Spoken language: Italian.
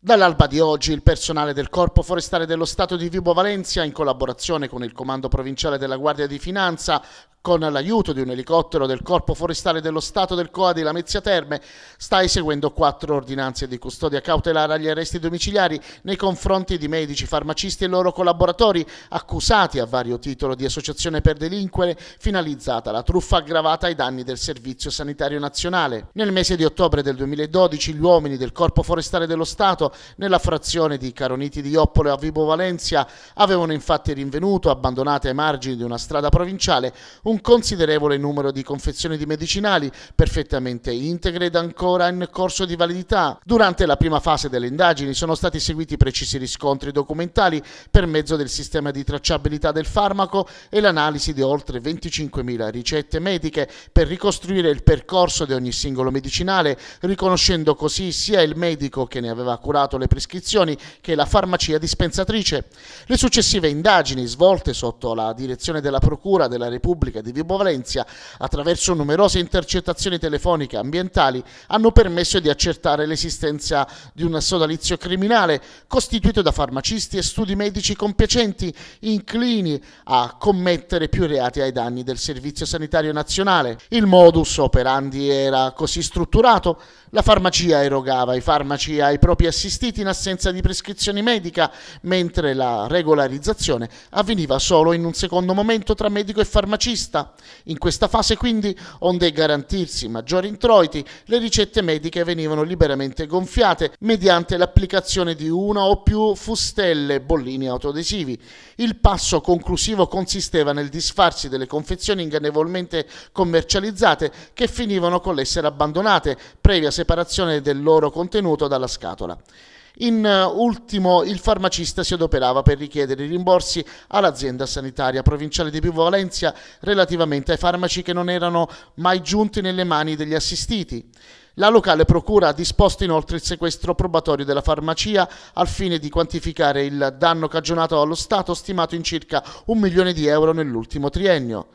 Dall'alba di oggi il personale del Corpo Forestale dello Stato di Vibo Valencia, in collaborazione con il Comando Provinciale della Guardia di Finanza, con l'aiuto di un elicottero del Corpo Forestale dello Stato del COA di Lamezia Terme, sta eseguendo quattro ordinanze di custodia cautelare agli arresti domiciliari nei confronti di medici, farmacisti e loro collaboratori accusati a vario titolo di associazione per delinquere finalizzata alla truffa aggravata ai danni del Servizio Sanitario Nazionale. Nel mese di ottobre del 2012 gli uomini del Corpo Forestale dello Stato nella frazione di Caroniti di Oppolo a Vibo Valencia avevano infatti rinvenuto, abbandonate ai margini di una strada provinciale, un un considerevole numero di confezioni di medicinali perfettamente integre ed ancora in corso di validità. Durante la prima fase delle indagini sono stati seguiti precisi riscontri documentali per mezzo del sistema di tracciabilità del farmaco e l'analisi di oltre 25.000 ricette mediche per ricostruire il percorso di ogni singolo medicinale, riconoscendo così sia il medico che ne aveva curato le prescrizioni che la farmacia dispensatrice. Le successive indagini svolte sotto la direzione della Procura della Repubblica politica di Vibo Valencia, attraverso numerose intercettazioni telefoniche ambientali, hanno permesso di accertare l'esistenza di un sodalizio criminale costituito da farmacisti e studi medici compiacenti inclini a commettere più reati ai danni del Servizio Sanitario Nazionale. Il modus operandi era così strutturato. La farmacia erogava i farmaci ai propri assistiti in assenza di prescrizione medica, mentre la regolarizzazione avveniva solo in un secondo momento tra medico e farmacista regista. In questa fase quindi, onde garantirsi maggiori introiti, le ricette mediche venivano liberamente gonfiate mediante l'applicazione di una o più fustelle bollini autoadesivi. Il passo conclusivo consisteva nel disfarsi delle confezioni ingannevolmente commercializzate che finivano con l'essere abbandonate, previa separazione del loro contenuto dalla scatola. In eh, ultimo, il farmacista si adoperava per richiedere i rimborsi all'azienda sanitaria provinciale di Pivo Valencia relativamente ai farmaci che non erano mai giunti nelle mani degli assistiti. La locale procura ha disposto inoltre il sequestro probatorio della farmacia al fine di quantificare il danno cagionato allo Stato stimato in circa un milione di euro nell'ultimo triennio.